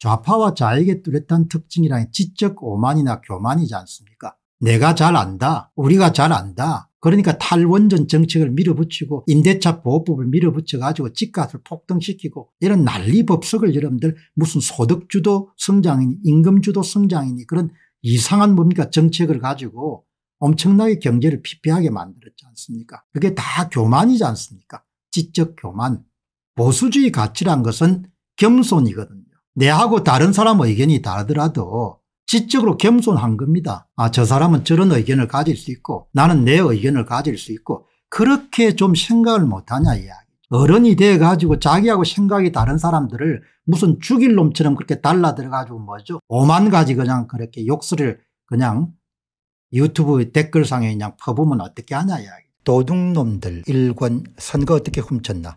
좌파와 좌익의 뚜렷한 특징이란 지적 오만이나 교만이지 않습니까 내가 잘 안다 우리가 잘 안다 그러니까 탈원전 정책을 밀어붙이고 임대차 보호법을 밀어붙여가지고 집값을 폭등시키고 이런 난리 법석을 여러분들 무슨 소득주도 성장이니 임금주도 성장이니 그런 이상한 뭡니까 정책을 가지고 엄청나게 경제를 피폐하게 만들었지 않습니까 그게 다 교만이지 않습니까 지적 교만 보수주의 가치란 것은 겸손이거든요 내하고 다른 사람 의견이 다르더라도 지적으로 겸손한 겁니다. 아, 저 사람은 저런 의견을 가질 수 있고 나는 내 의견을 가질 수 있고 그렇게 좀 생각을 못하냐 이야기. 어른이 돼가지고 자기하고 생각이 다른 사람들을 무슨 죽일 놈처럼 그렇게 달라들어가지고 뭐죠? 오만 가지 그냥 그렇게 욕설을 그냥 유튜브 댓글상에 그냥 퍼보면 어떻게 하냐 이야기. 도둑놈들 일권 선거 어떻게 훔쳤나.